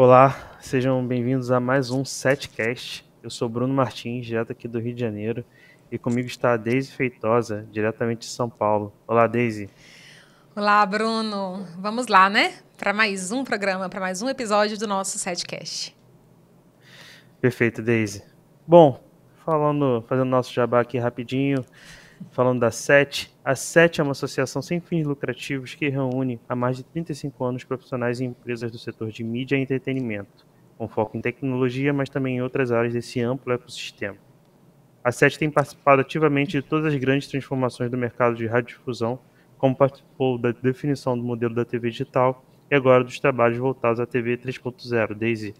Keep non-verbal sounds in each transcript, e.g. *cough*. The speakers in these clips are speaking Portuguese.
Olá, sejam bem-vindos a mais um Setcast. Eu sou Bruno Martins, direto aqui do Rio de Janeiro, e comigo está a Deise Feitosa, diretamente de São Paulo. Olá, Deise. Olá, Bruno. Vamos lá, né? Para mais um programa, para mais um episódio do nosso Setcast. Perfeito, Deise. Bom, falando, fazendo nosso jabá aqui rapidinho, falando da SET. A SET é uma associação sem fins lucrativos que reúne há mais de 35 anos profissionais e empresas do setor de mídia e entretenimento, com foco em tecnologia, mas também em outras áreas desse amplo ecossistema. A SET tem participado ativamente de todas as grandes transformações do mercado de radiodifusão, como participou da definição do modelo da TV digital e agora dos trabalhos voltados à TV 3.0, Daisy.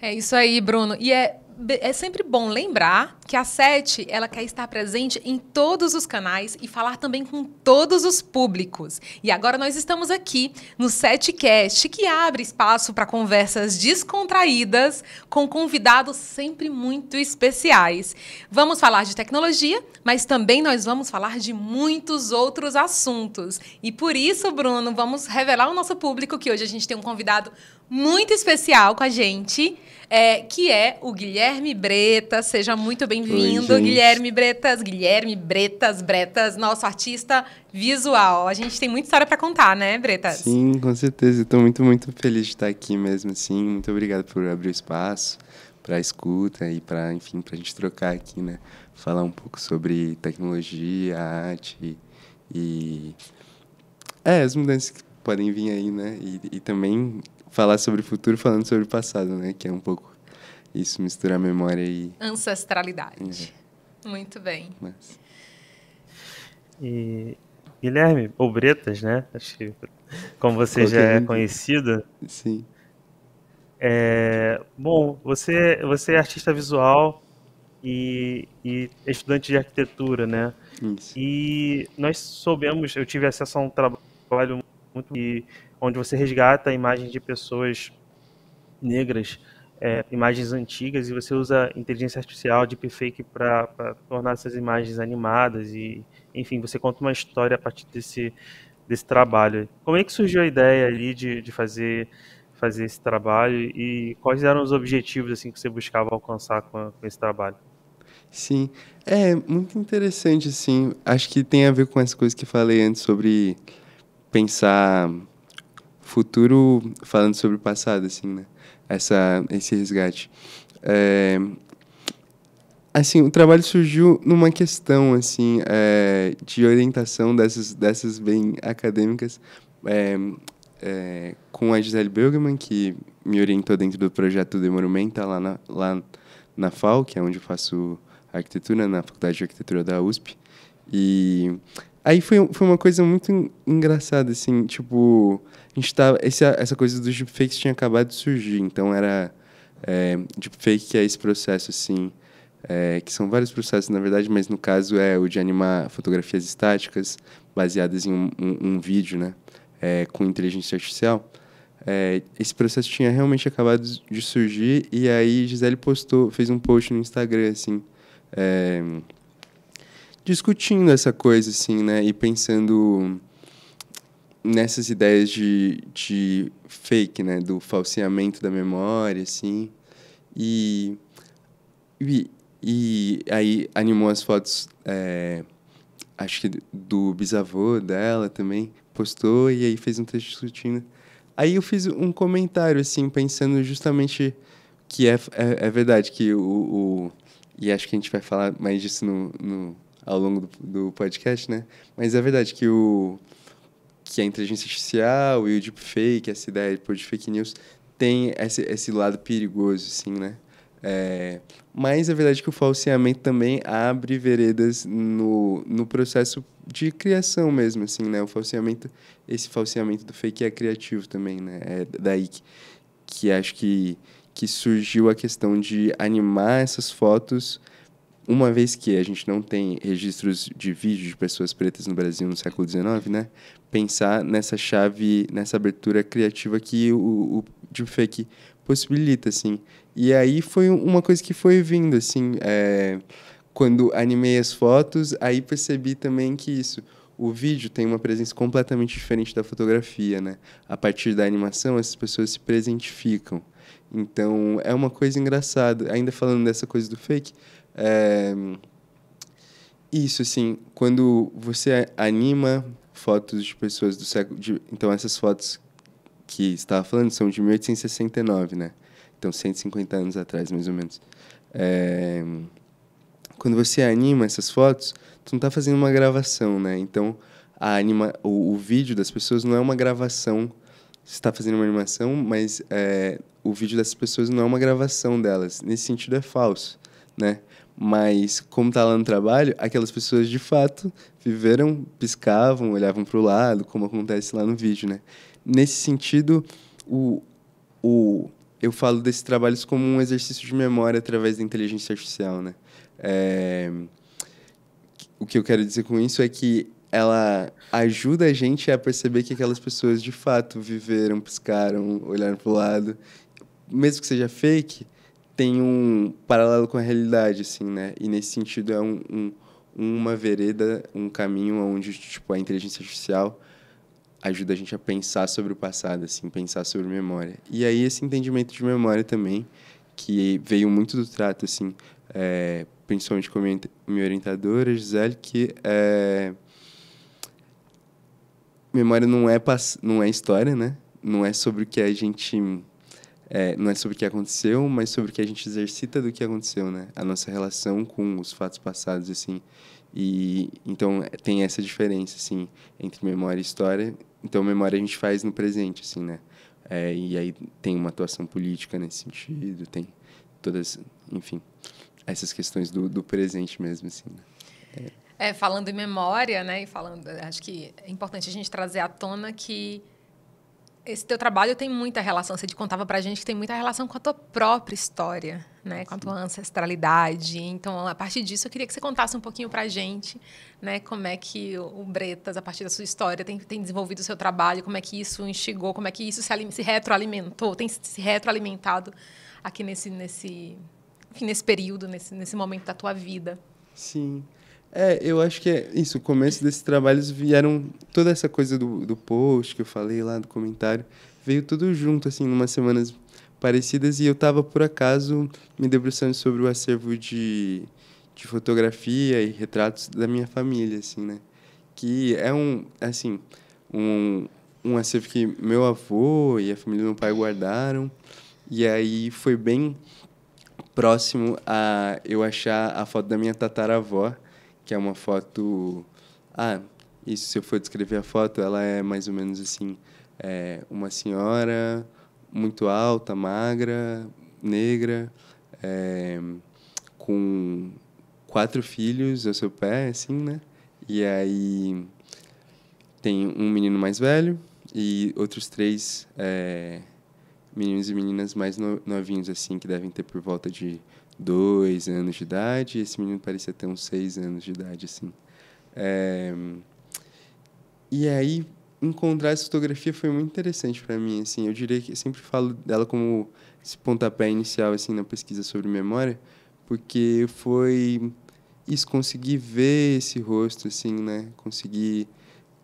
É isso aí, Bruno. E é é sempre bom lembrar que a Sete ela quer estar presente em todos os canais e falar também com todos os públicos. E agora nós estamos aqui no Setcast, que abre espaço para conversas descontraídas com convidados sempre muito especiais. Vamos falar de tecnologia, mas também nós vamos falar de muitos outros assuntos. E por isso, Bruno, vamos revelar ao nosso público que hoje a gente tem um convidado muito especial com a gente, é, que é o Guilherme Guilherme Breta. Seja muito bem-vindo, Guilherme Bretas. Guilherme Bretas, Bretas, nosso artista visual. A gente tem muita história para contar, né, Bretas? Sim, com certeza. Estou muito, muito feliz de estar aqui mesmo, assim. Muito obrigado por abrir o espaço para escuta e para, enfim, para a gente trocar aqui, né? Falar um pouco sobre tecnologia, arte e é as mudanças que podem vir aí, né? E, e também falar sobre o futuro falando sobre o passado, né? Que é um pouco isso, misturar memória e... Ancestralidade. É. Muito bem. Mas... E Guilherme, ou Bretas, né? Acho que, como você já é conhecido. Sim. É, bom, você, você é artista visual e, e estudante de arquitetura, né? Isso. E nós soubemos, eu tive acesso a um trabalho muito onde você resgata a imagem de pessoas negras é, imagens antigas e você usa inteligência artificial, deepfake, para tornar essas imagens animadas e, enfim, você conta uma história a partir desse, desse trabalho. Como é que surgiu a ideia ali de, de fazer, fazer esse trabalho e quais eram os objetivos assim que você buscava alcançar com, com esse trabalho? Sim, é muito interessante, assim, acho que tem a ver com as coisas que falei antes sobre pensar futuro falando sobre o passado, assim, né? essa, esse resgate. É, assim, o trabalho surgiu numa questão assim é, de orientação dessas, dessas bem acadêmicas é, é, com a Gisele Bergman, que me orientou dentro do projeto de Monumenta lá na, lá na FAO, que é onde eu faço arquitetura, na Faculdade de Arquitetura da USP. E Aí foi, foi uma coisa muito engraçada, assim, tipo, a gente tava, essa, essa coisa dos deepfakes tinha acabado de surgir, então era é, deepfake é esse processo, assim, é, que são vários processos, na verdade, mas no caso é o de animar fotografias estáticas baseadas em um, um, um vídeo, né, é, com inteligência artificial. É, esse processo tinha realmente acabado de surgir e aí Gisele postou, fez um post no Instagram, assim, é, discutindo essa coisa, assim, né? E pensando nessas ideias de, de fake, né? Do falseamento da memória, assim. E, e, e aí animou as fotos, é, acho que do bisavô dela também, postou e aí fez um texto discutindo. Aí eu fiz um comentário, assim, pensando justamente que é, é, é verdade que o, o, E acho que a gente vai falar mais disso no, no ao longo do, do podcast, né? Mas é verdade que o que a inteligência artificial e o deepfake, essa ideia de fake news, tem esse, esse lado perigoso, sim, né? É, mas a é verdade que o falseamento também abre veredas no, no processo de criação mesmo, assim, né? O falseamento, esse falseamento do fake é criativo também, né? É daí que, que acho que, que surgiu a questão de animar essas fotos uma vez que a gente não tem registros de vídeo de pessoas pretas no Brasil no século XIX, né? Pensar nessa chave, nessa abertura criativa que o, o deepfake possibilita, assim. E aí foi uma coisa que foi vindo, assim. É, quando animei as fotos, aí percebi também que isso o vídeo tem uma presença completamente diferente da fotografia, né? A partir da animação, essas pessoas se presentificam. Então, é uma coisa engraçada. Ainda falando dessa coisa do fake, é... Isso, assim, quando você anima fotos de pessoas do século... De... Então, essas fotos que estava falando são de 1869, né? Então, 150 anos atrás, mais ou menos. É... Quando você anima essas fotos, tu não está fazendo uma gravação, né? Então, a anima... o, o vídeo das pessoas não é uma gravação você está fazendo uma animação, mas é, o vídeo dessas pessoas não é uma gravação delas. Nesse sentido, é falso, né? Mas, como tá lá no trabalho, aquelas pessoas de fato viveram, piscavam, olhavam para o lado, como acontece lá no vídeo, né? Nesse sentido, o, o, eu falo desses trabalhos como um exercício de memória através da inteligência artificial, né? É, o que eu quero dizer com isso é que ela ajuda a gente a perceber que aquelas pessoas de fato viveram, piscaram, olharam para o lado, mesmo que seja fake, tem um paralelo com a realidade, assim, né? E nesse sentido é um, um uma vereda, um caminho onde tipo a inteligência artificial ajuda a gente a pensar sobre o passado, assim, pensar sobre memória. E aí esse entendimento de memória também que veio muito do trato, assim, é, principalmente com a minha orientadora, Gisele, que é, memória não é, não é história, né? Não é sobre o que a gente é, não é sobre o que aconteceu, mas sobre o que a gente exercita do que aconteceu, né? A nossa relação com os fatos passados, assim. E então é, tem essa diferença, assim, entre memória e história. Então memória a gente faz no presente, assim, né? É, e aí tem uma atuação política nesse sentido, tem todas, enfim, essas questões do, do presente mesmo, assim. Né? É. é. falando em memória, né? E falando, acho que é importante a gente trazer à tona que esse teu trabalho tem muita relação, você te contava pra gente que tem muita relação com a tua própria história, né? Com a tua ancestralidade. Então, a partir disso, eu queria que você contasse um pouquinho pra gente, né? Como é que o Bretas, a partir da sua história, tem, tem desenvolvido o seu trabalho, como é que isso instigou, como é que isso se, se retroalimentou, tem se retroalimentado aqui nesse, nesse, enfim, nesse período, nesse, nesse momento da tua vida. Sim. É, eu acho que é isso. O começo desses trabalhos vieram toda essa coisa do, do post que eu falei lá, do comentário. Veio tudo junto, assim, umas semanas parecidas. E eu estava, por acaso, me debruçando sobre o acervo de, de fotografia e retratos da minha família, assim, né? Que é um, assim, um, um acervo que meu avô e a família do meu pai guardaram. E aí foi bem próximo a eu achar a foto da minha tataravó que é uma foto. Ah, isso, se eu for descrever a foto, ela é mais ou menos assim: é uma senhora muito alta, magra, negra, é, com quatro filhos ao seu pé, assim, né? E aí tem um menino mais velho e outros três é, meninos e meninas mais novinhos, assim, que devem ter por volta de dois anos de idade. esse menino parecia ter uns seis anos de idade, assim. É... E aí, encontrar essa fotografia foi muito interessante para mim, assim. Eu diria que eu sempre falo dela como esse pontapé inicial, assim, na pesquisa sobre memória, porque foi isso, conseguir ver esse rosto, assim, né? Conseguir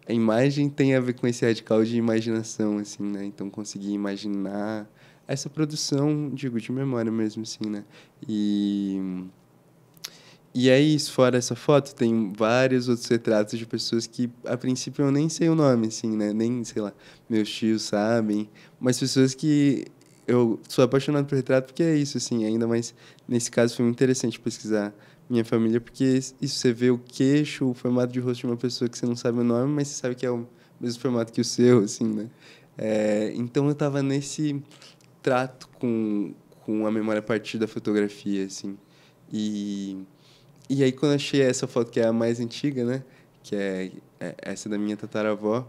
a imagem tem a ver com esse radical de imaginação, assim, né? Então, conseguir imaginar essa produção, digo, de memória mesmo, assim, né? E... E é isso, fora essa foto, tem vários outros retratos de pessoas que, a princípio, eu nem sei o nome, assim, né? Nem, sei lá, meus tios sabem. Mas pessoas que eu sou apaixonado por retrato porque é isso, assim. Ainda mais, nesse caso, foi muito interessante pesquisar minha família, porque isso, você vê o queixo, o formato de rosto de uma pessoa que você não sabe o nome, mas você sabe que é o mesmo formato que o seu, assim, né? É, então eu estava nesse trato com, com a memória a partir da fotografia, assim. E, e aí quando eu achei essa foto, que é a mais antiga, né? Que é, é essa da minha tataravó,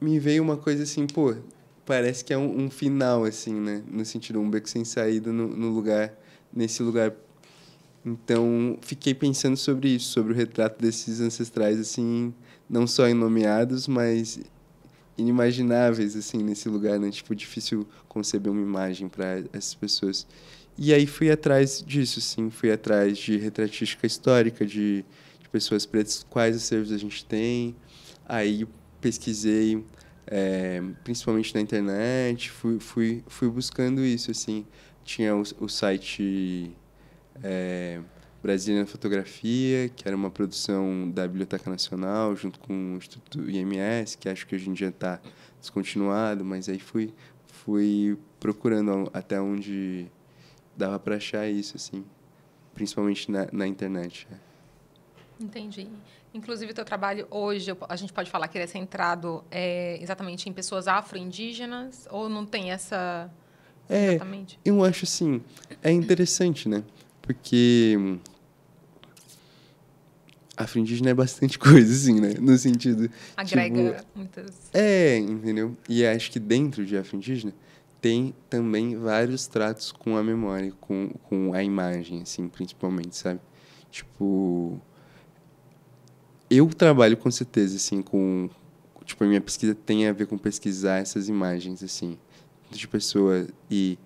me veio uma coisa assim, pô, parece que é um, um final, assim, né? No sentido, um beco sem saída no, no lugar, nesse lugar então, fiquei pensando sobre isso, sobre o retrato desses ancestrais, assim, não só inomeados, mas inimagináveis, assim, nesse lugar, né? Tipo, difícil conceber uma imagem para essas pessoas. E aí fui atrás disso, assim, fui atrás de retratística histórica, de, de pessoas pretas, quais acervos a gente tem. Aí pesquisei, é, principalmente na internet, fui, fui, fui buscando isso, assim. Tinha o, o site é, Brasília Fotografia, que era uma produção da Biblioteca Nacional, junto com o Instituto IMS, que acho que hoje em dia está descontinuado, mas aí fui, fui procurando até onde dava para achar isso, assim, principalmente na, na internet. É. Entendi. Inclusive, o teu trabalho hoje, a gente pode falar que ele é centrado é, exatamente em pessoas afro-indígenas? Ou não tem essa... É, exatamente? eu acho assim, é interessante, né? porque indígena é bastante *laughs* coisa, assim, né? No sentido. Agrega tipo, muitas. É, entendeu? E acho que dentro de indígena né, tem também vários tratos com a memória, com, com a imagem, assim, principalmente, sabe? Tipo. Eu trabalho com certeza, assim, com. Tipo, a minha pesquisa tem a ver com pesquisar essas imagens, assim, de pessoa e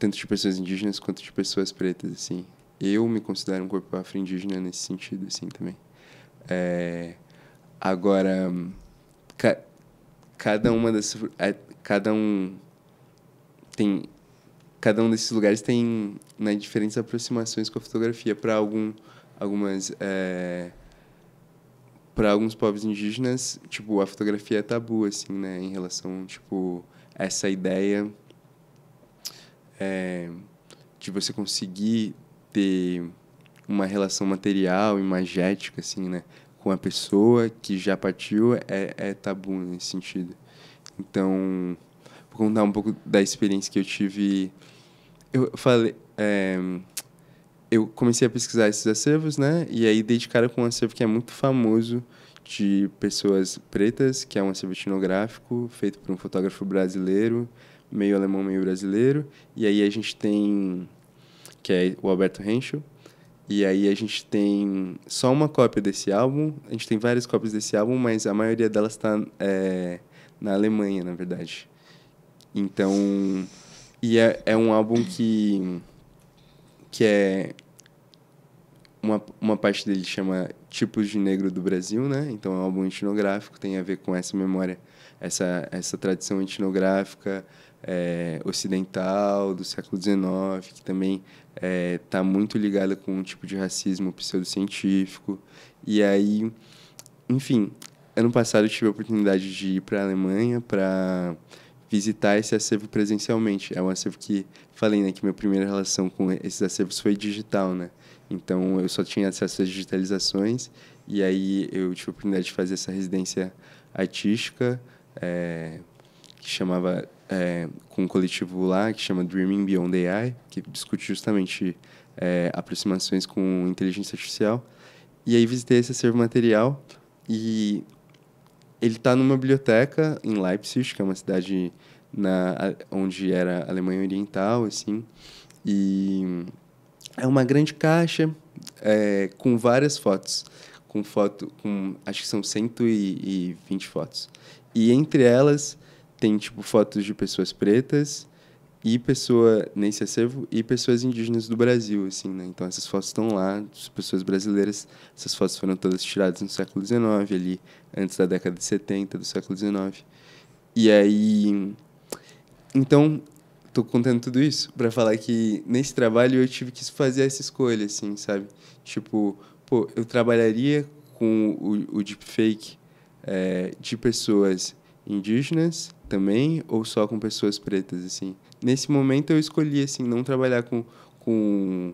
tanto de pessoas indígenas quanto de pessoas pretas, assim. Eu me considero um corpo afro-indígena nesse sentido, assim, também. É, agora, ca, cada uma dessas... É, cada um tem... Cada um desses lugares tem né, diferentes aproximações com a fotografia para algum, algumas... É, para alguns povos indígenas, tipo, a fotografia é tabu, assim, né? Em relação, tipo, a essa ideia é, de você conseguir ter uma relação material, imagética, assim, né? Com a pessoa que já partiu é, é tabu nesse sentido. Então, vou contar um pouco da experiência que eu tive. Eu falei... É, eu comecei a pesquisar esses acervos, né? E aí dei de cara com um acervo que é muito famoso de pessoas pretas, que é um acervo etnográfico feito por um fotógrafo brasileiro meio alemão, meio brasileiro. E aí a gente tem, que é o Alberto Henschel. E aí a gente tem só uma cópia desse álbum. A gente tem várias cópias desse álbum, mas a maioria delas está é, na Alemanha, na verdade. Então, e é, é um álbum que que é uma, uma parte dele chama Tipos de Negro do Brasil, né? Então é um álbum etnográfico, tem a ver com essa memória, essa essa tradição etnográfica, é, ocidental do século XIX, que também está é, tá muito ligada com um tipo de racismo pseudocientífico. E aí, enfim, ano passado eu tive a oportunidade de ir para a Alemanha para visitar esse acervo presencialmente. É um acervo que falei, né, que minha primeira relação com esses acervos foi digital, né? Então eu só tinha acesso às digitalizações e aí eu tive a oportunidade de fazer essa residência artística é, que chamava é, com um coletivo lá que chama Dreaming Beyond AI, que discute justamente é, aproximações com inteligência artificial. E aí visitei esse acervo material e ele está numa biblioteca em Leipzig, que é uma cidade na, onde era Alemanha Oriental, assim. E é uma grande caixa é, com várias fotos. Com foto, com, acho que são 120 fotos. E entre elas tem, tipo, fotos de pessoas pretas e pessoa, nesse acervo, é e pessoas indígenas do Brasil, assim, né? Então, essas fotos estão lá, as pessoas brasileiras, essas fotos foram todas tiradas no século XIX, ali, antes da década de 70, do século XIX. E aí... Então, tô contando tudo isso para falar que nesse trabalho eu tive que fazer essa escolha, assim, sabe? Tipo, pô, eu trabalharia com o, o deepfake é, de pessoas indígenas também ou só com pessoas pretas assim nesse momento eu escolhi assim não trabalhar com com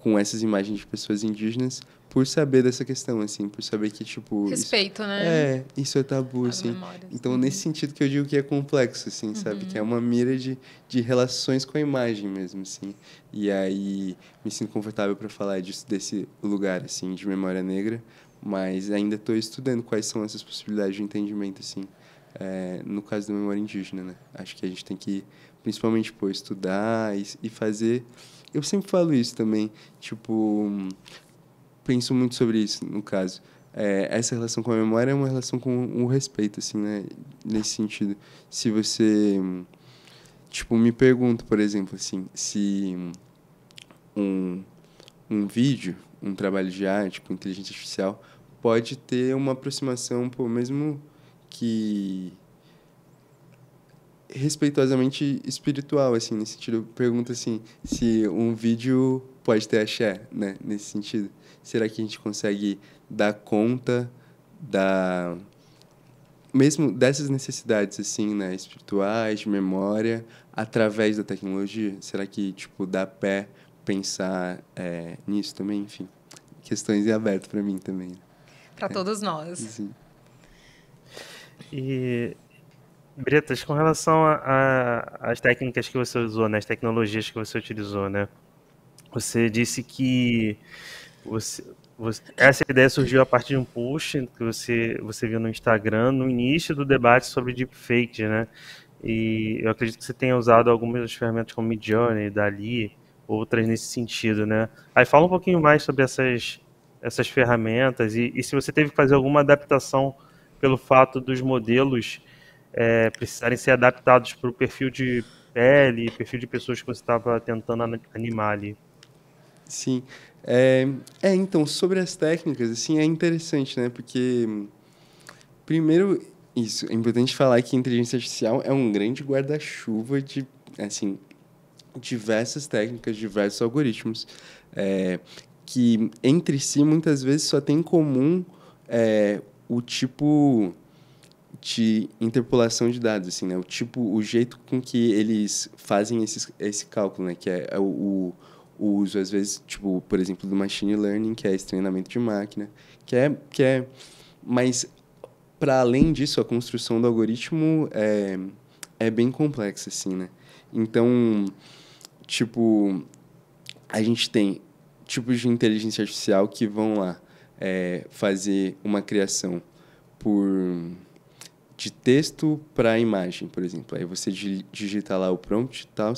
com essas imagens de pessoas indígenas por saber dessa questão assim por saber que tipo respeito isso, né é isso é tabu assim então sim. Uhum. nesse sentido que eu digo que é complexo assim uhum. sabe que é uhum. uma mira de, de relações com a imagem mesmo assim e aí me sinto confortável para falar disso desse lugar assim de memória negra mas ainda estou estudando quais são essas possibilidades de entendimento assim é, no caso da memória indígena, né? Acho que a gente tem que, principalmente, pô, estudar e, e fazer. Eu sempre falo isso também, tipo, penso muito sobre isso, no caso. É, essa relação com a memória é uma relação com o respeito, assim, né? Nesse sentido. Se você, tipo, me pergunta, por exemplo, assim, se um, um vídeo, um trabalho de arte com tipo, inteligência artificial, pode ter uma aproximação, pô, mesmo que respeitosamente espiritual, assim, nesse sentido. Pergunta, assim, se um vídeo pode ter axé, né? Nesse sentido. Será que a gente consegue dar conta da... Mesmo dessas necessidades, assim, né? Espirituais, de memória, através da tecnologia? Será que, tipo, dá pé pensar é, nisso também? Enfim, questões em aberto para mim também. Né? Para é. todos nós. Sim. E, Bretas, com relação às técnicas que você usou, né, as tecnologias que você utilizou, né? Você disse que você, você, essa ideia surgiu a partir de um post que você, você viu no Instagram, no início do debate sobre deepfake, né? E eu acredito que você tenha usado algumas ferramentas como Midjourney, Dali, outras nesse sentido, né? Aí fala um pouquinho mais sobre essas, essas ferramentas e, e se você teve que fazer alguma adaptação pelo fato dos modelos é, precisarem ser adaptados para o perfil de pele, perfil de pessoas que você estava tentando animar ali. Sim. É, é, então, sobre as técnicas, assim, é interessante, né? Porque, primeiro, isso, é importante falar que a inteligência artificial é um grande guarda-chuva de, assim, diversas técnicas, diversos algoritmos, é, que entre si, muitas vezes, só tem em comum é, o tipo de interpolação de dados, assim, né? O tipo, o jeito com que eles fazem esses, esse cálculo, né? Que é, é o, o, uso, às vezes, tipo, por exemplo, do machine learning, que é esse treinamento de máquina, que é... Que é mas, para além disso, a construção do algoritmo é, é bem complexa, assim, né? Então, tipo, a gente tem tipos de inteligência artificial que vão lá é, fazer uma criação por de texto para imagem, por exemplo. Aí você digita lá o prompt e tal.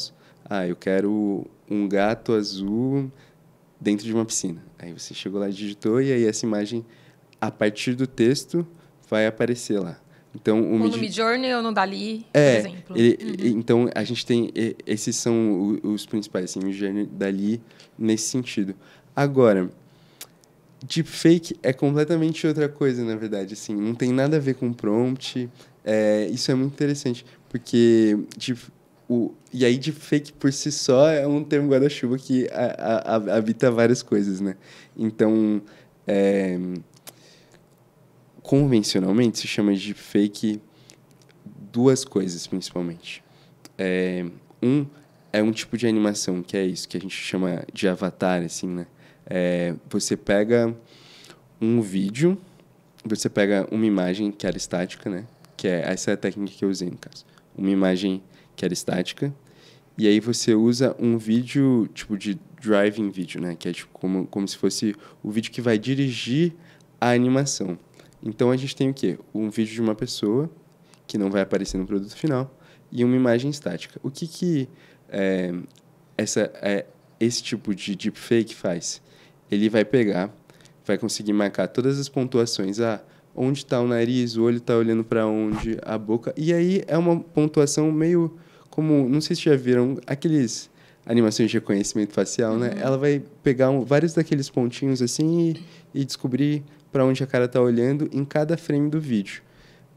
Ah, eu quero um gato azul dentro de uma piscina. Aí você chegou lá e digitou, e aí essa imagem, a partir do texto, vai aparecer lá. Então, o Mid... no Midjourney ou no Dali, é, por exemplo. Ele, uhum. Então, a gente tem... Esses são os principais, assim, Midjourney, Dali, nesse sentido. Agora, Deepfake é completamente outra coisa, na verdade, assim, não tem nada a ver com prompt. É, isso é muito interessante, porque deep, o, e aí deepfake por si só é um termo guarda-chuva que a, a, a, habita várias coisas, né? Então, é, convencionalmente se chama de deepfake duas coisas, principalmente. É, um é um tipo de animação, que é isso, que a gente chama de avatar, assim, né? É, você pega um vídeo, você pega uma imagem que era é estática, né? Que é essa é a técnica que eu usei no caso. Uma imagem que era é estática e aí você usa um vídeo tipo de driving vídeo, né? Que é tipo como, como se fosse o vídeo que vai dirigir a animação. Então a gente tem o quê? Um vídeo de uma pessoa que não vai aparecer no produto final e uma imagem estática. O que que é, essa, é, esse tipo de deepfake faz? ele vai pegar, vai conseguir marcar todas as pontuações. Ah, onde está o nariz, o olho está olhando para onde, a boca. E aí é uma pontuação meio como, não sei se já viram, aqueles animações de reconhecimento facial, né? uhum. né? Ela vai pegar um, vários daqueles pontinhos assim e, e descobrir para onde a cara está olhando em cada frame do vídeo.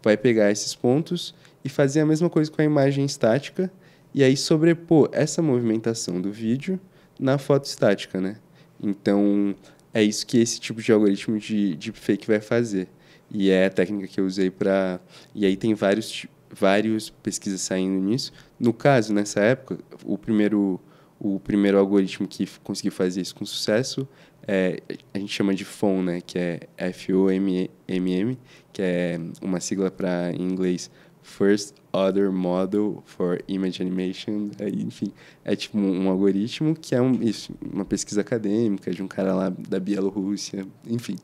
Vai pegar esses pontos e fazer a mesma coisa com a imagem estática e aí sobrepor essa movimentação do vídeo na foto estática, né? Então, é isso que esse tipo de algoritmo de deepfake vai fazer. E é a técnica que eu usei para. E aí tem vários, vários pesquisas saindo nisso. No caso, nessa época, o primeiro, o primeiro algoritmo que conseguiu fazer isso com sucesso é, a gente chama de FOM, né? Que é F-O-M-M, que é uma sigla para em inglês First Order Model for Image Animation, é, enfim, é tipo um algoritmo que é um, isso, uma pesquisa acadêmica de um cara lá da Bielorrússia, enfim,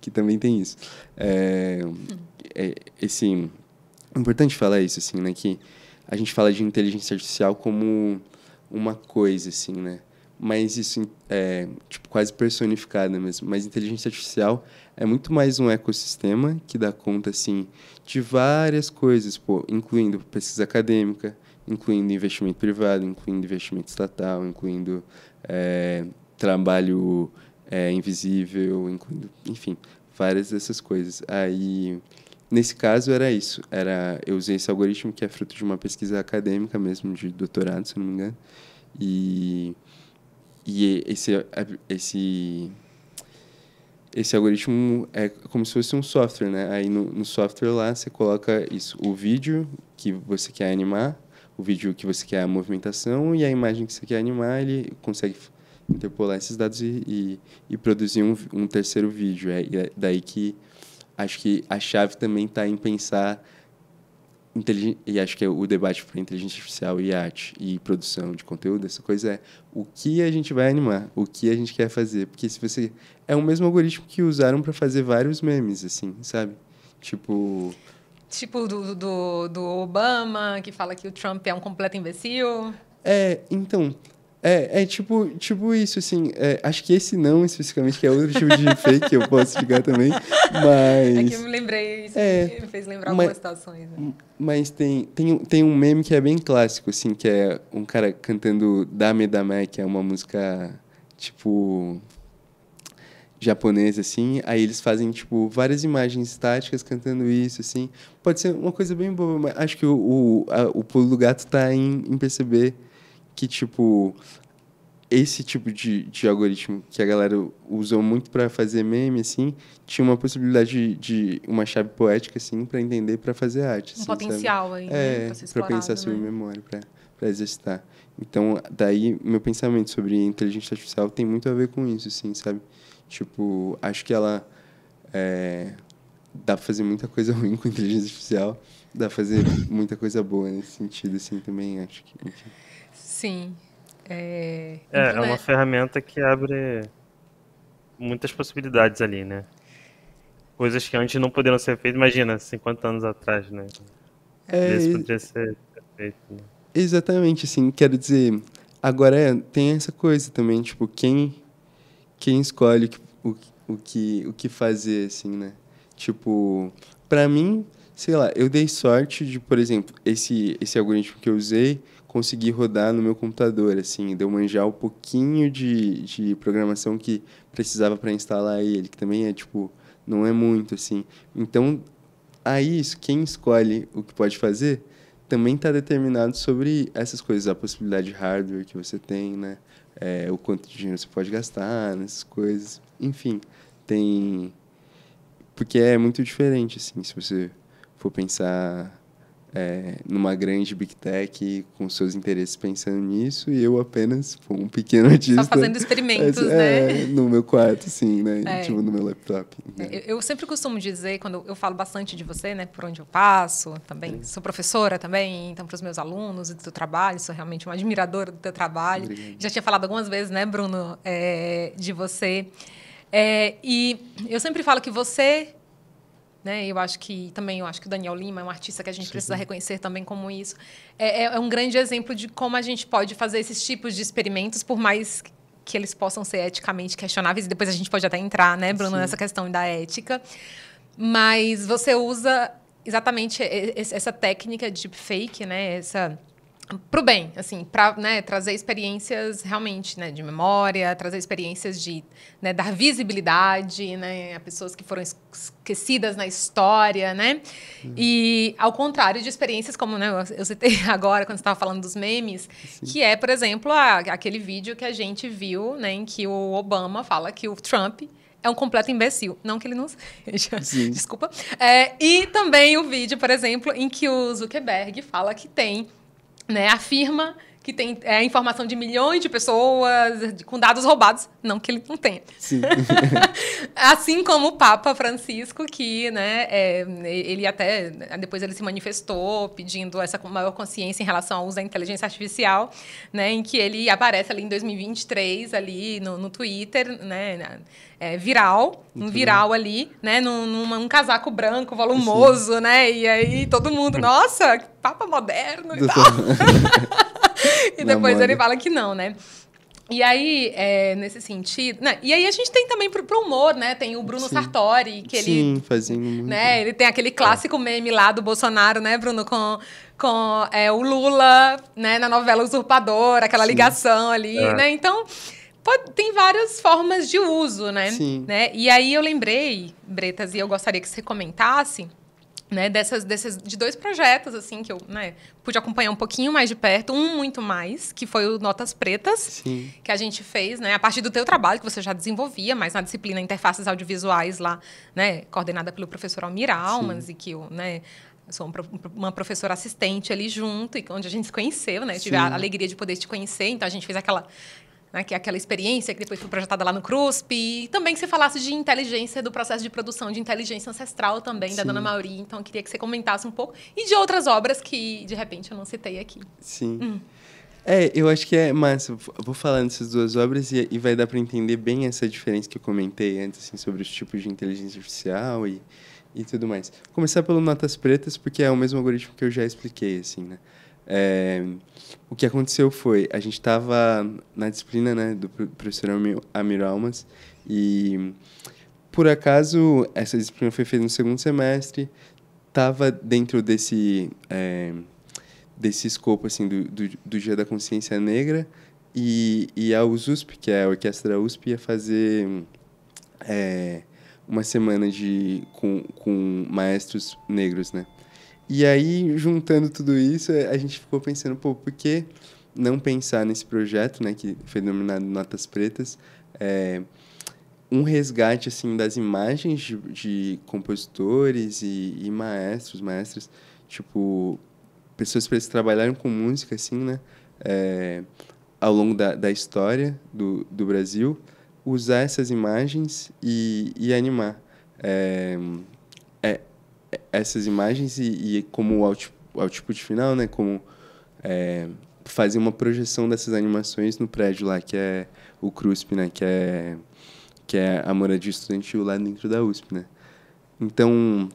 que também tem isso. É, hum. é, assim, é importante falar isso, assim, né, que a gente fala de inteligência artificial como uma coisa, assim, né, mas isso é tipo, quase personificada mesmo. Mas inteligência artificial é muito mais um ecossistema que dá conta assim de várias coisas, pô, incluindo pesquisa acadêmica, incluindo investimento privado, incluindo investimento estatal, incluindo é, trabalho é, invisível, incluindo, enfim, várias dessas coisas. Aí Nesse caso era isso, era eu usei esse algoritmo que é fruto de uma pesquisa acadêmica mesmo de doutorado, se não me engano, e e esse, esse, esse algoritmo é como se fosse um software, né? Aí no, no software lá você coloca isso, o vídeo que você quer animar, o vídeo que você quer a movimentação e a imagem que você quer animar, ele consegue interpolar esses dados e, e, e produzir um, um, terceiro vídeo. É, é daí que acho que a chave também está em pensar e acho que é o debate para inteligência artificial e arte e produção de conteúdo, essa coisa é o que a gente vai animar, o que a gente quer fazer. Porque se você. É o mesmo algoritmo que usaram para fazer vários memes, assim, sabe? Tipo. Tipo do, do, do Obama, que fala que o Trump é um completo imbecil. É, então. É, é tipo, tipo isso, assim. É, acho que esse não, especificamente, que é outro tipo de fake que eu posso explicar também. Mas. *laughs* É que eu me lembrei, isso é, me fez lembrar mas, algumas situações. Né? Mas tem, tem, tem um meme que é bem clássico, assim, que é um cara cantando Dame Dame, que é uma música, tipo japonesa, assim, aí eles fazem, tipo, várias imagens estáticas cantando isso, assim. Pode ser uma coisa bem boa, mas acho que o, o, a, o pulo do gato tá em, em perceber que, tipo, esse tipo de, de algoritmo que a galera usou muito para fazer meme, assim, tinha uma possibilidade de, de uma chave poética, assim, para entender, para fazer arte. Um assim, potencial sabe? aí, né, é, né? para pensar né? sobre memória, para exercitar. Então, daí, meu pensamento sobre inteligência artificial tem muito a ver com isso, assim, sabe? Tipo, acho que ela... É, dá pra fazer muita coisa *laughs* ruim com inteligência artificial, dá pra fazer muita coisa boa nesse sentido, assim, também acho que... Enfim. Sim. É, é, então, é uma né? ferramenta que abre muitas possibilidades ali, né? Coisas que antes não poderiam ser feitas, imagina, 50 anos atrás, né? É, Esse poderia ser feito. Né? Exatamente, assim, quero dizer, agora é, tem essa coisa também, tipo, quem, quem escolhe o, o, o, que, o que fazer, assim, né? Tipo, para mim, sei lá, eu dei sorte de, por exemplo, esse, esse algoritmo que eu usei, conseguir rodar no meu computador, assim, deu manjar um pouquinho de, de programação que precisava para instalar ele, que também é tipo, não é muito assim. Então, aí isso, quem escolhe o que pode fazer também está determinado sobre essas coisas, a possibilidade de hardware que você tem, né? É, o quanto de dinheiro você pode gastar nessas coisas, enfim, tem porque é muito diferente assim, se você for pensar é, numa grande big tech com seus interesses pensando nisso e eu apenas tipo, um pequeno artista Só fazendo experimentos é, né é, no meu quarto sim né é. tipo no meu laptop né? É, eu, eu, sempre costumo dizer quando eu falo bastante de você né por onde eu passo também sou professora também então para os meus alunos do trabalho sou realmente uma admiradora do teu trabalho Obrigado. já tinha falado algumas vezes né Bruno de você e eu sempre falo que você né? Eu acho que também eu acho que o Daniel Lima é um artista que a gente sim, precisa reconhecer também como isso. É, é, é um grande exemplo de como a gente pode fazer esses tipos de experimentos, por mais que eles possam ser eticamente questionáveis. E depois a gente pode até entrar, né, Bruno, sim. nessa questão da ética. Mas você usa exatamente essa técnica de fake, né? Essa para o bem, assim, para né, trazer experiências realmente, né, de memória, trazer experiências de né, dar visibilidade, né, a pessoas que foram esquecidas na história, né, hum. e ao contrário de experiências como, né, eu citei *laughs* agora quando estava falando dos memes, Sim. que é, por exemplo, a, aquele vídeo que a gente viu, né, em que o Obama fala que o Trump é um completo imbecil. Não que ele não seja. Sim. *laughs* Desculpa. É, e também o vídeo, por exemplo, em que o Zuckerberg fala que tem né, afirma que tem é, informação de milhões de pessoas com dados roubados, não que ele não tenha. Sim. *laughs* assim como o Papa Francisco, que né, é, ele até depois ele se manifestou pedindo essa maior consciência em relação ao uso da inteligência artificial, né, em que ele aparece ali em 2023 ali no, no Twitter, né, é, viral, um viral bem. ali, né, num, num um casaco branco volumoso, Sim. né, e aí todo mundo, nossa, Papa moderno e tal. *laughs* *laughs* e depois ele fala que não, né? E aí, é, nesse sentido. Né? E aí a gente tem também pro, pro humor, né? Tem o Bruno Sim. Sartori, que ele. Sim, fazendo. muito. Né? Ele tem aquele clássico meme lá do Bolsonaro, né, Bruno, com, com é, o Lula, né, na novela Usurpador, aquela Sim. ligação ali, é. né? Então. Pode, tem várias formas de uso, né? Sim. né? E aí eu lembrei, Bretas, e eu gostaria que você comentasse, né, dessas, dessas, de dois projetos assim que eu né, pude acompanhar um pouquinho mais de perto, um muito mais, que foi o Notas Pretas, Sim. que a gente fez, né, a partir do teu trabalho que você já desenvolvia, mas na disciplina Interfaces Audiovisuais lá, né, coordenada pelo professor Almir Almas Sim. e que eu, né, sou uma professora assistente ali junto e onde a gente se conheceu, né, tive Sim. a alegria de poder te conhecer, então a gente fez aquela né, que é aquela experiência que depois foi projetada lá no CRUSP, e também que você falasse de inteligência, do processo de produção de inteligência ancestral também da Dona Mauri, então eu queria que você comentasse um pouco, e de outras obras que, de repente, eu não citei aqui. Sim. Hum. É, eu acho que é massa. Vou falar dessas duas obras e, e vai dar para entender bem essa diferença que eu comentei antes, assim, sobre os tipos de inteligência artificial e, e tudo mais. Vou começar pelo Notas Pretas, porque é o mesmo algoritmo que eu já expliquei, assim, né? É, o que aconteceu foi, a gente estava na disciplina né, do professor Amir Almas e, por acaso, essa disciplina foi feita no segundo semestre, estava dentro desse, é, desse escopo assim, do, do, do, Dia da Consciência Negra e, e a USP, que é a Orquestra USP, ia fazer... É, uma semana de com, com maestros negros, né? E aí, juntando tudo isso, a gente ficou pensando, pô, por que não pensar nesse projeto, né, que foi denominado Notas Pretas, é, um resgate, assim, das imagens de, de compositores e, e, maestros, maestras, tipo, pessoas que trabalharam com música, assim, né, é, ao longo da, da história do, do Brasil, usar essas imagens e, e animar. É, é, essas imagens e, e como o out, output final, né? Como é, fazer uma projeção dessas animações no prédio lá, que é o CRUSP, né? Que é, que é a moradia estudantil lá dentro da USP, né? Então,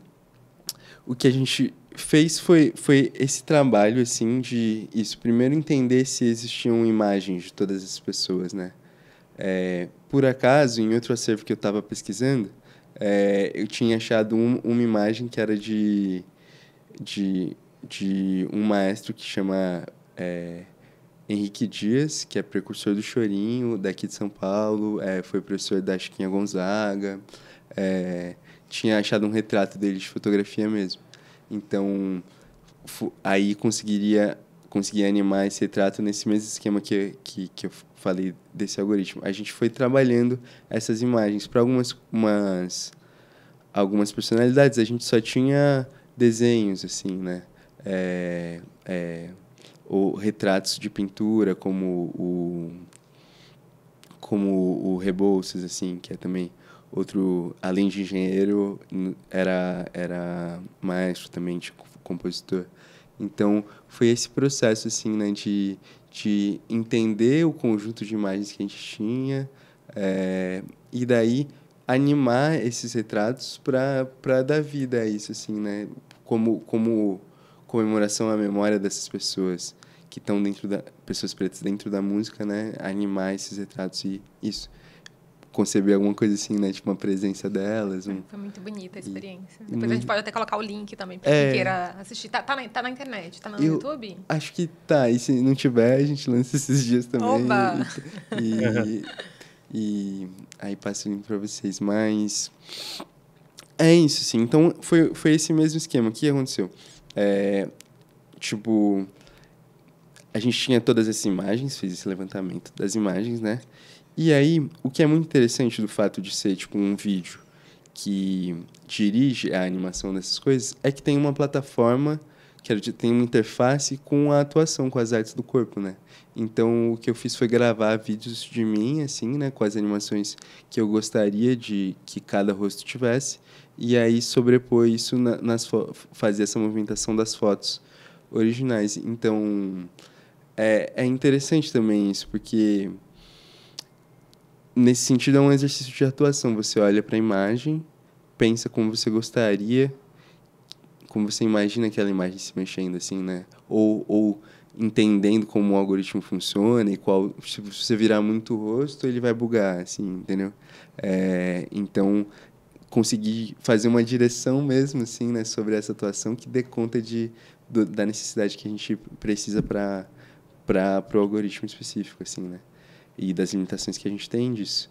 o que a gente fez foi, foi esse trabalho, assim, de isso. Primeiro entender se existiam imagens de todas as pessoas, né? É, por acaso, em outro acervo que eu estava pesquisando, é, eu tinha achado um, uma imagem que era de, de, de um maestro que chama é, Henrique Dias, que é precursor do Chorinho, daqui de São Paulo, é, foi professor da Chiquinha Gonzaga. É, tinha achado um retrato dele de fotografia mesmo. Então, aí conseguiria conseguir animar esse retrato nesse mesmo esquema que, que, que eu falei desse algoritmo. A gente foi trabalhando essas imagens para algumas umas, algumas personalidades. A gente só tinha desenhos assim, né? É, é, ou retratos de pintura, como o como o Rebouças, assim, que é também outro, além de engenheiro, era era maestro também, de compositor. Então, foi esse processo, assim, né, de, de entender o conjunto de imagens que a gente tinha é, e daí animar esses retratos para dar vida a isso, assim, né? Como, como comemoração à memória dessas pessoas que estão dentro da... Pessoas pretas dentro da música, né? Animar esses retratos e isso conceber alguma coisa assim, né? Tipo uma presença delas. Um... É, foi muito bonita a experiência. E... Depois a gente pode até colocar o link também para é... quem queira assistir. Tá, tá, na, tá na internet, tá no Eu YouTube? Acho que tá. E se não tiver, a gente lança *laughs* esses dias também. Oba! E, e, *laughs* e aí passo o link para vocês. Mas é isso, sim. Então foi, foi esse mesmo esquema. O que aconteceu? É, tipo, a gente tinha todas essas imagens, fiz esse levantamento das imagens, né? E aí, o que é muito interessante do fato de ser tipo um vídeo que dirige a animação dessas coisas é que tem uma plataforma que tem uma interface com a atuação, com as artes do corpo, né? Então, o que eu fiz foi gravar vídeos de mim, assim, né? Com as animações que eu gostaria de que cada rosto tivesse. E aí, sobrepor isso, na, nas fazer essa movimentação das fotos originais. Então, é, é interessante também isso, porque nesse sentido, é um exercício de atuação. Você olha para a imagem, pensa como você gostaria, como você imagina aquela imagem se mexendo, assim, né? Ou, ou entendendo como o algoritmo funciona e qual. Se você virar muito o rosto, ele vai bugar, assim, entendeu? É, então, conseguir fazer uma direção mesmo, assim, né, sobre essa atuação que dê conta de, do, da necessidade que a gente precisa para para o algoritmo específico, assim, né? e das limitações que a gente tem disso.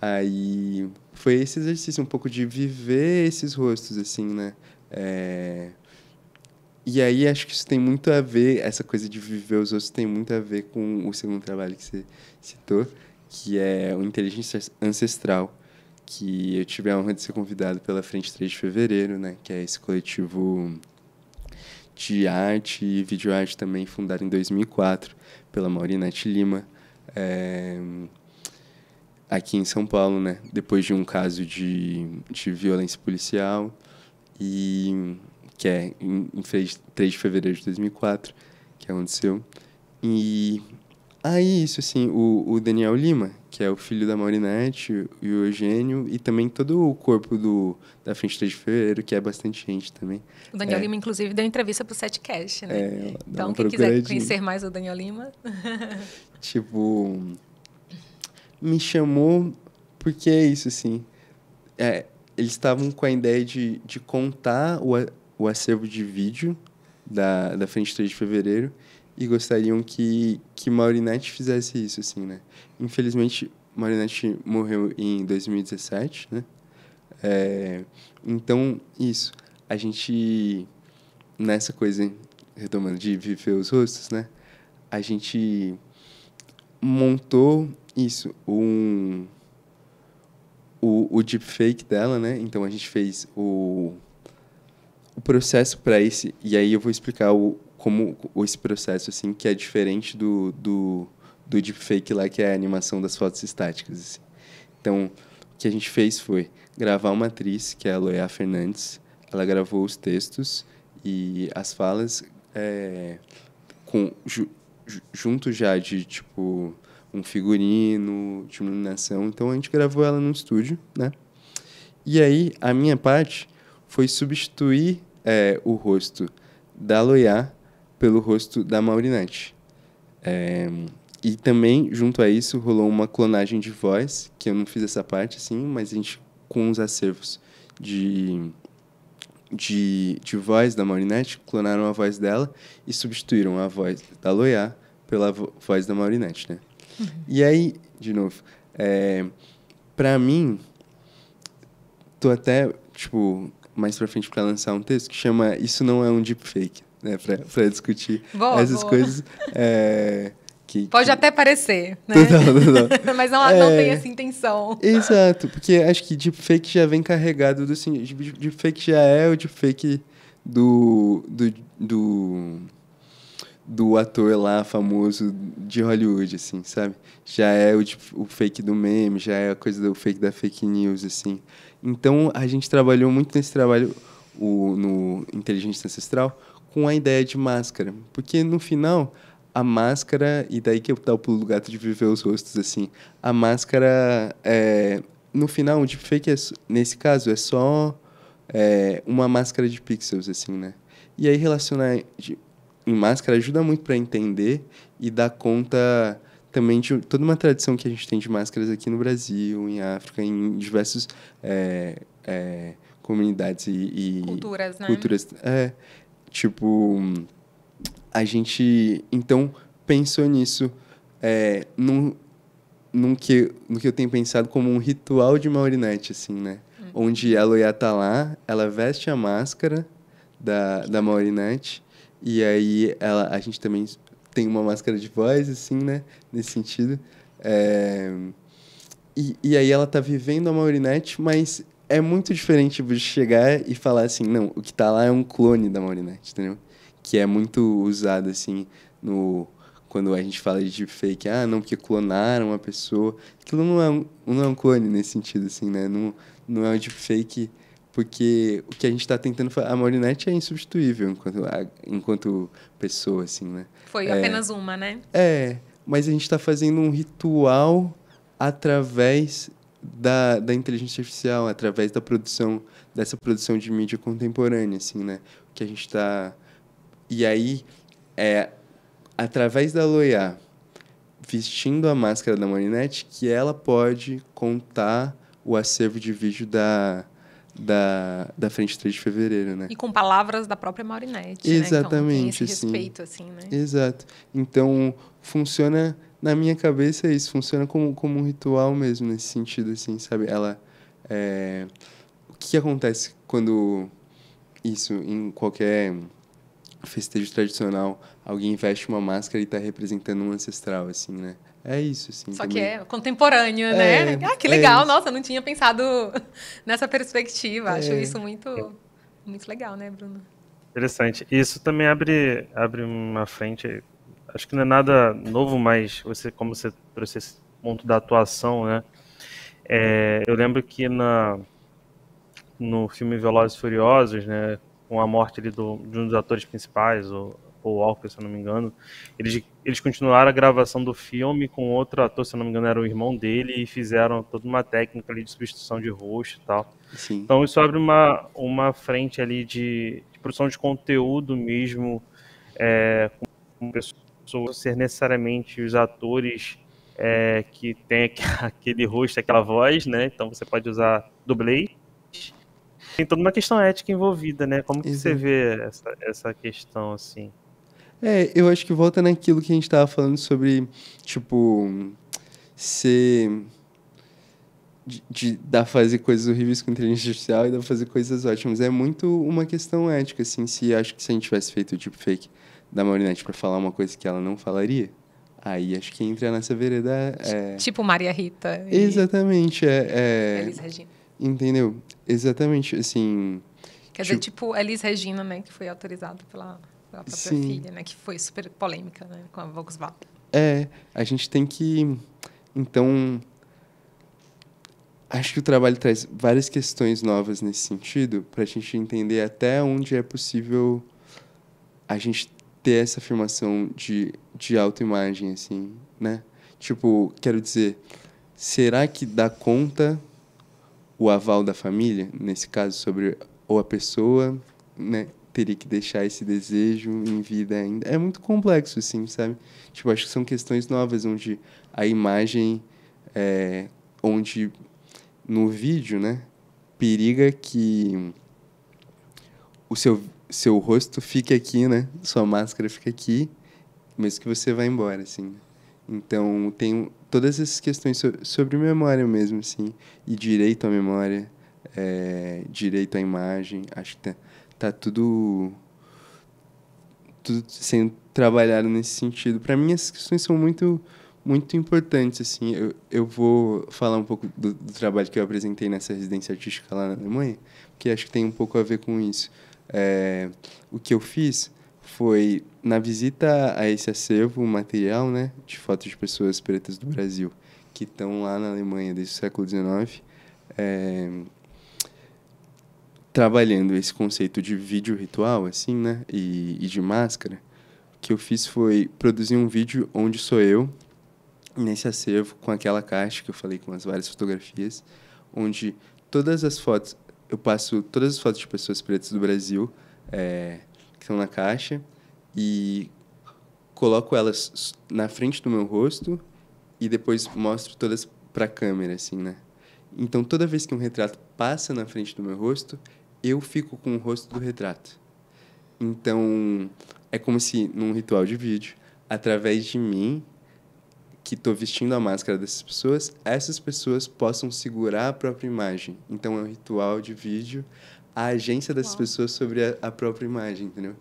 Aí foi esse exercício, um pouco de viver esses rostos, assim, né? É... E aí acho que isso tem muito a ver, essa coisa de viver os rostos tem muito a ver com o segundo trabalho que você citou, que é o Inteligência Ancestral, que eu tive a honra de ser convidado pela Frente 3 de Fevereiro, né? Que é esse coletivo de arte e videoarte também, fundado em 2004 pela Maurina Lima, é, aqui em São Paulo, né? Depois de um caso de, de violência policial, e que é em, em 3 de fevereiro de 2004, que aconteceu. E aí, isso, assim, o, o Daniel Lima, que é o filho da Maurinete e o Eugênio, e também todo o corpo do, da Frente 3 de Fevereiro, que é bastante gente também. O Daniel é. Lima, inclusive, deu entrevista para o Setcast, né? É, então, quem quiser conhecer mais o Daniel Lima... *laughs* tipo, me chamou porque é isso, assim. É, eles estavam com a ideia de, de contar o, o acervo de vídeo da, da Frente 3 de Fevereiro e gostariam que, que Maurinete fizesse isso, assim, né? Infelizmente, Maurinette morreu em 2017, né? É, então, isso. A gente, nessa coisa, retomando, de viver os rostos, né? A gente montou isso, um... O, o deepfake dela, né? Então, a gente fez o o processo para esse e aí eu vou explicar o, como esse processo assim que é diferente do, do, do deepfake lá que é a animação das fotos estáticas. Assim. Então, o que a gente fez foi gravar uma atriz, que é a Loia Fernandes. Ela gravou os textos e as falas é, com, ju, junto já de, tipo, um figurino, de iluminação. Então, a gente gravou ela no estúdio, né? E aí, a minha parte foi substituir é, o rosto da Loiá pelo rosto da Maurinette. É, e também, junto a isso, rolou uma clonagem de voz, que eu não fiz essa parte, assim, mas a gente, com os acervos de, de, de voz da Maurinette, clonaram a voz dela e substituíram a voz da Loiá pela vo voz da Maurinette, né? Uhum. E aí, de novo, é, para mim, tô até, tipo, mais pra frente pra lançar um texto que chama Isso Não É Um Deepfake, né, para discutir boa, essas boa. coisas. É, que, *laughs* Pode que... até parecer, né? Não, não, não. *laughs* Mas não, é... não tem essa intenção. Exato, porque acho que deepfake já vem carregado do assim, deepfake já é o deepfake do, do, do, do ator lá famoso de Hollywood, assim, sabe? Já é o, o fake do meme, já é a coisa do fake da fake news, assim. Então a gente trabalhou muito nesse trabalho o, no Inteligência Ancestral com a ideia de máscara. Porque no final, a máscara, e daí que eu dou o pulo gato de viver os rostos assim, a máscara, é, no final, o deepfake, é, nesse caso, é só é, uma máscara de pixels, assim, né? E aí relacionar de, em máscara ajuda muito para entender e dar conta também de toda uma tradição que a gente tem de máscaras aqui no Brasil, em África, em diversos é, é, comunidades e, e culturas, né? culturas. É, Tipo, a gente então pensou nisso é, num, num que, no que eu tenho pensado como um ritual de Maurinette, assim, né? Hum. Onde ela ia estar tá lá, ela veste a máscara da, da Maurinete, e aí ela, a gente também tem uma máscara de voz, assim, né? Nesse sentido. É... E, e aí ela tá vivendo a Maurinette, mas é muito diferente de chegar e falar assim, não, o que tá lá é um clone da Maurinette, entendeu? Que é muito usado, assim, no... Quando a gente fala de fake, ah, não, porque clonaram uma pessoa. Aquilo não é, não é um clone nesse sentido, assim, né? Não, não é um fake porque o que a gente tá tentando fazer... A Maurinette é insubstituível enquanto, enquanto pessoa, assim, né? Foi é, apenas uma, né? É, mas a gente tá fazendo um ritual através da, da inteligência artificial através da produção dessa produção de mídia contemporânea assim né que a gente está e aí é através da Loiá vestindo a máscara da Marinette que ela pode contar o acervo de vídeo da da, da frente 3 de fevereiro, né? E com palavras da própria Marinette, né? é Exatamente, né? então, tem respeito, assim né? Exato. Então, funciona na minha cabeça é isso, funciona como, como um ritual mesmo, nesse sentido, assim, sabe? Ela. É... O que acontece quando isso, em qualquer festejo tradicional, alguém veste uma máscara e está representando um ancestral, assim, né? É isso, sim. Só também. que é contemporâneo, né? é, né? *laughs* Ah, que legal! É Nossa, eu não tinha pensado *laughs* nessa perspectiva. É. Acho isso muito, muito legal, né, Bruno? Interessante. Isso também abre, abre uma frente acho que não é nada novo, mas você, como você trouxe esse ponto da atuação, né? É, eu lembro que na, no filme Velozes e Furiosos, né, com a morte ali do, de um dos atores principais, o Paul Walker, se eu não me engano, eles, eles continuaram a gravação do filme com outro ator, se eu não me engano, era o irmão dele, e fizeram toda uma técnica ali de substituição de rosto e tal. Sim. Então isso abre uma, uma frente ali de, de produção de conteúdo mesmo, é, com pessoas precisou ser necessariamente os atores é, que tem *laughs* aquele rosto, aquela voz, né? Então você pode usar dublê. Tem toda uma questão ética envolvida, né? Como que você vê essa, essa questão, assim? É, eu acho que volta naquilo que a gente estava falando sobre, tipo, ser... De, de dar fazer coisas horríveis com inteligência artificial e dar fazer coisas ótimas. É muito uma questão ética, assim, se acho que se a gente tivesse feito o deepfake... Tipo, da Maurinete para falar uma coisa que ela não falaria, aí acho que entra nessa vereda. É... é tipo Maria Rita. E... Exatamente. É, é... Elis Regina. Entendeu? Exatamente, assim. Quer tipo... dizer, tipo Elis Regina, né, que foi autorizada pela, pela própria Sim. filha, né, que foi super polêmica, né, com a Volkswagen. É, a gente tem que. Então, acho que o trabalho traz várias questões novas nesse sentido, para a gente entender até onde é possível a gente ter essa afirmação de, de autoimagem, assim, né? Tipo, quero dizer, será que dá conta o aval da família, nesse caso, sobre ou a pessoa, né? Teria que deixar esse desejo em vida ainda. É muito complexo, assim, sabe? Tipo, acho que são questões novas, onde a imagem, é, onde no vídeo, né? Periga que o seu seu rosto fique aqui, né? Sua máscara fica aqui, mas que você vai embora, assim. Então, tem todas essas questões sobre memória mesmo, assim, e direito à memória, é, direito à imagem. Acho que tá, tá tudo, tudo sendo trabalhado nesse sentido. Para mim, essas questões são muito muito importantes, assim. Eu, eu vou falar um pouco do, do trabalho que eu apresentei nessa residência artística lá na Alemanha, porque acho que tem um pouco a ver com isso. É, o que eu fiz foi, na visita a esse acervo material, né, de fotos de pessoas pretas do Brasil, que estão lá na Alemanha desde o século XIX, é, trabalhando esse conceito de vídeo ritual, assim, né, e, e de máscara, o que eu fiz foi produzir um vídeo onde sou eu, nesse acervo, com aquela caixa que eu falei, com as várias fotografias, onde todas as fotos eu passo todas as fotos de pessoas pretas do Brasil é, que estão na caixa e coloco elas na frente do meu rosto e depois mostro todas para a câmera, assim, né? Então, toda vez que um retrato passa na frente do meu rosto, eu fico com o rosto do retrato. Então, é como se num ritual de vídeo, através de mim, que estou vestindo a máscara dessas pessoas, essas pessoas possam segurar a própria imagem. Então é um ritual de vídeo, a agência dessas pessoas sobre a, a, própria imagem, entendeu?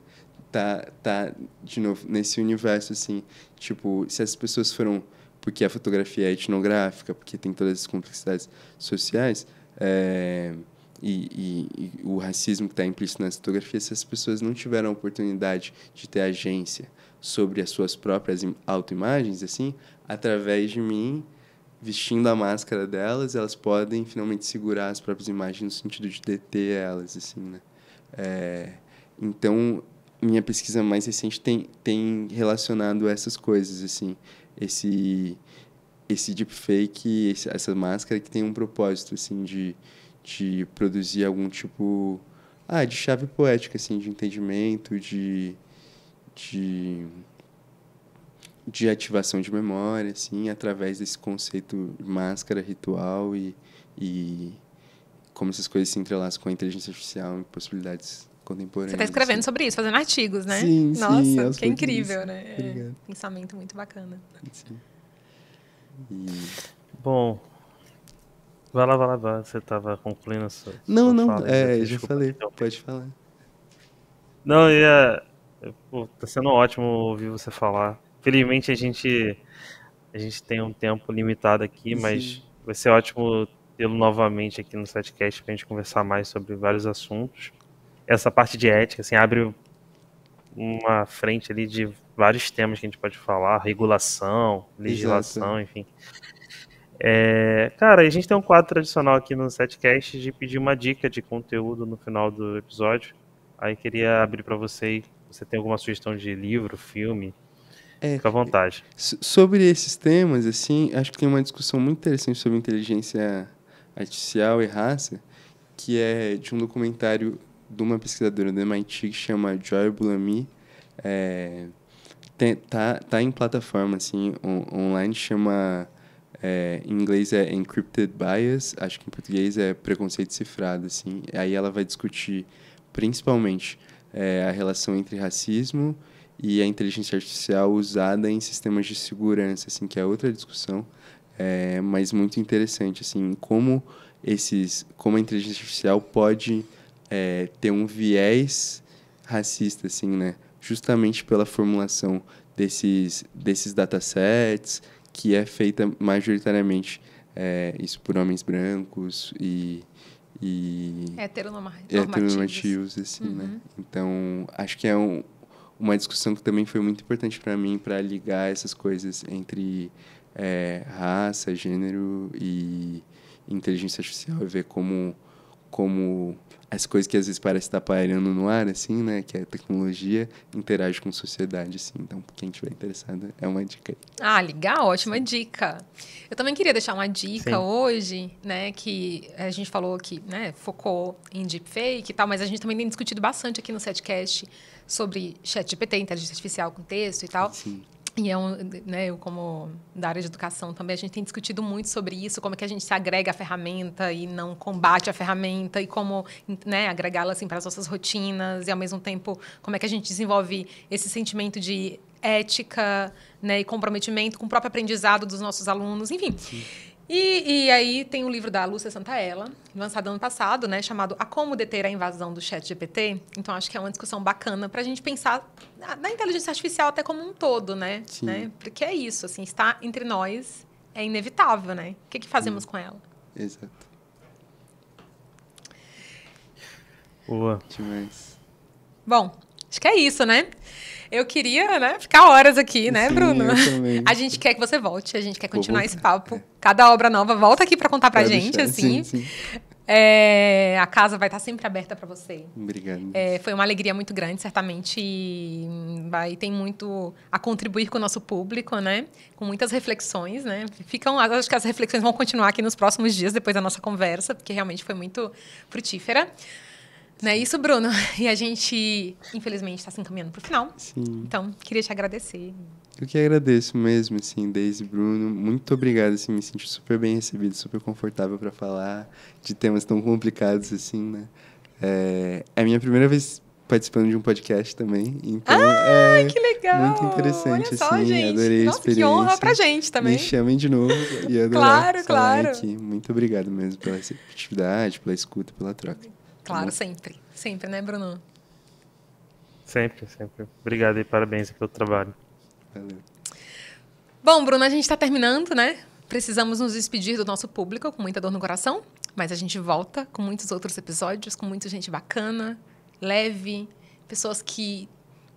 Tá, tá, de novo, nesse universo, assim, tipo, se as pessoas foram... Porque a fotografia é etnográfica, porque tem todas as complexidades sociais, é, e, e, e o racismo que está implícito nas fotografias, se as pessoas não tiveram a oportunidade de ter agência, sobre as suas próprias autoimagens, assim, através de mim, vestindo a máscara delas, elas podem finalmente segurar as próprias imagens no sentido de deter elas, assim, né? É, então, minha pesquisa mais recente tem, tem relacionado essas coisas, assim, esse esse deepfake, esse, essa máscara que tem um propósito, assim, de, de produzir algum tipo, ah, de chave poética, assim, de entendimento, de de, de ativação de memória, assim, através desse conceito de máscara, ritual e, e como essas coisas se entrelaçam com a inteligência artificial e possibilidades contemporâneas. Você está escrevendo assim. sobre isso, fazendo artigos, né? Sim, Nossa, sim, que é incrível, isso. né? É, pensamento muito bacana. Sim. E... Bom, Vai lá, vai lá, vai. Você estava concluindo a sua. Não, sua não, fala, é, já falei, pode falar. Não, ia. Pô, tá sendo ótimo ouvir você falar. Felizmente a gente a gente tem um tempo limitado aqui, mas vai ser ótimo tê-lo novamente aqui no setcast para a gente conversar mais sobre vários assuntos. Essa parte de ética assim abre uma frente ali de vários temas que a gente pode falar, regulação, legislação, Exato. enfim. É, cara, a gente tem um quadro tradicional aqui no setcast de pedir uma dica de conteúdo no final do episódio. Aí queria abrir para você você tem alguma sugestão de livro, filme, é, fica à vontade. Sobre esses temas, assim, acho que tem uma discussão muito interessante sobre inteligência artificial e raça, que é de um documentário de uma pesquisadora do MIT que chama Joy Bulami. É, tem, tá, tá em plataforma assim, on, online, chama. É, em inglês é Encrypted Bias, acho que em português é preconceito cifrado. Assim. Aí ela vai discutir principalmente é, a relação entre racismo e a inteligência artificial usada em sistemas de segurança, assim, que é outra discussão, é, mas muito interessante, assim, como esses, como a inteligência artificial pode é, ter um viés racista, assim, né? Justamente pela formulação desses, desses datasets, que é feita majoritariamente é, isso por homens brancos e e heteronormativos, assim, né? uhum. né? Então, acho que é um, uma discussão que também foi muito importante para mim para ligar essas coisas entre é, raça, gênero e inteligência artificial e ver como como as coisas que às vezes parece estar pairando no ar, assim, né? Que é a tecnologia interage com a sociedade, assim. Então, quem tiver interessado, é uma dica aí. Ah, legal, ótima Sim. dica. Eu também queria deixar uma dica Sim. hoje, né? Que a gente falou aqui, né? Focou em deepfake e tal, mas a gente também tem discutido bastante aqui no setcast sobre chat GPT, inteligência artificial com texto e tal. Sim. E é um, né, eu como da área de educação também, a gente tem discutido muito sobre isso, como é que a gente se agrega à ferramenta e não combate a ferramenta e como né, agregá-la assim, para as nossas rotinas e, ao mesmo tempo, como é que a gente desenvolve esse sentimento de ética né, e comprometimento com o próprio aprendizado dos nossos alunos, enfim. Sim. E, e, aí tem o um livro da Lúcia Santaella, lançado ano passado, né, chamado A Como Deter a Invasão do Chat GPT. Então, acho que é uma discussão bacana para a gente pensar na inteligência artificial até como um todo, né? Sim. né? Porque é isso, assim, está entre nós é inevitável, né? O que, que fazemos Sim. com ela? Exato. Boa. Demais. Bom, acho que é isso, né? Eu queria, né, ficar horas aqui, né, Sim, Bruno? *laughs* A gente quer que você volte, a gente quer continuar esse papo. Cada obra nova volta aqui para contar pra Pode gente, deixar. assim. Sim, sim. É, a casa vai estar tá sempre aberta para você. Obrigado. É, foi uma alegria muito grande, certamente. E vai tem muito a contribuir com o nosso público, né? Com muitas reflexões, né? Ficam, acho que as reflexões vão continuar aqui nos próximos dias depois da nossa conversa, porque realmente foi muito frutífera. Não é isso, Bruno? *laughs* E a gente, infelizmente, está se encaminhando para o final. Sim. Então, queria te agradecer. Eu que agradeço mesmo, assim, Deise Bruno. Muito obrigado, assim, me senti super bem recebido, super confortável para falar de temas tão complicados, assim, né? É, é a minha primeira vez participando de um podcast também. Então, ah, é que legal! Muito interessante, Olha só, assim, gente. adorei Nossa, a experiência. que honra pra gente também. Me chamem de novo e adorar claro, claro. aqui. Muito obrigado mesmo pela receptividade, pela escuta, pela troca. Claro, né? sempre. Sempre, né, Bruno? Sempre, sempre. Obrigado e parabéns pelo trabalho. Valeu. Bom, Bruno, a gente está terminando, né? Precisamos nos despedir do nosso público com muita dor no coração, mas a gente volta com muitos outros episódios, com muita gente bacana, leve, pessoas que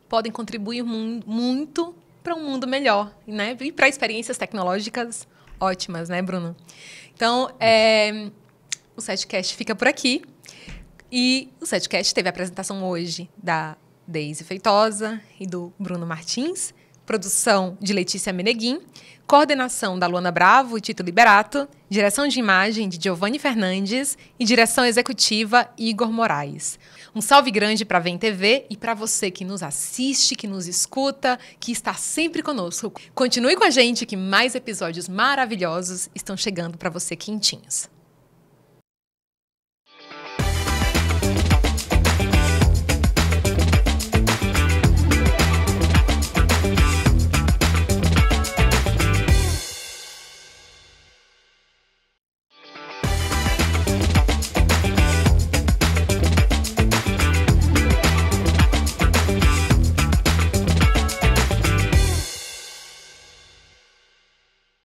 podem contribuir muito para um mundo melhor, né? E para experiências tecnológicas ótimas, né, Bruno? Então, é, o setcast fica por aqui. E o Setcast teve a apresentação hoje da Deise Feitosa e do Bruno Martins, produção de Letícia Meneguin, coordenação da Luana Bravo e Tito Liberato, direção de imagem de Giovanni Fernandes e direção executiva Igor Moraes. Um salve grande para a Vem TV e para você que nos assiste, que nos escuta, que está sempre conosco. Continue com a gente que mais episódios maravilhosos estão chegando para você quentinhos.